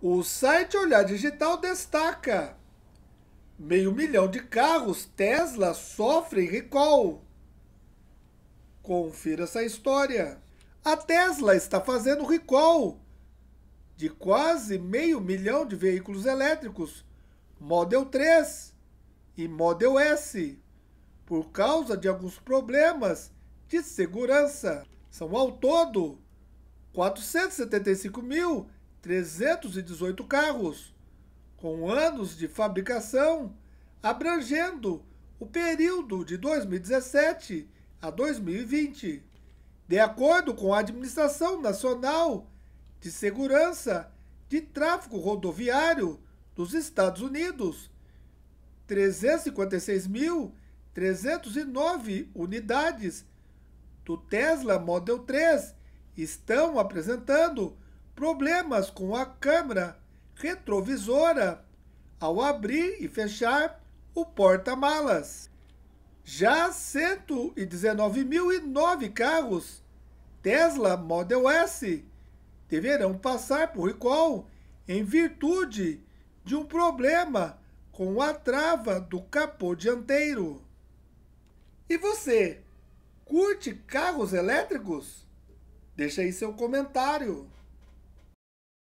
O site Olhar Digital destaca: meio milhão de carros Tesla sofrem recall. Confira essa história. A Tesla está fazendo recall de quase meio milhão de veículos elétricos Model 3 e Model S por causa de alguns problemas de segurança. São ao todo 475 mil 318 carros, com anos de fabricação abrangendo o período de 2017 a 2020, de acordo com a Administração Nacional de Segurança de Tráfego Rodoviário dos Estados Unidos. 356.309 unidades do Tesla Model 3 estão apresentando problemas com a câmera retrovisora ao abrir e fechar o porta-malas. Já 119.009 carros Tesla Model S deverão passar por recall em virtude de um problema com a trava do capô dianteiro. E você, curte carros elétricos? Deixa aí seu comentário.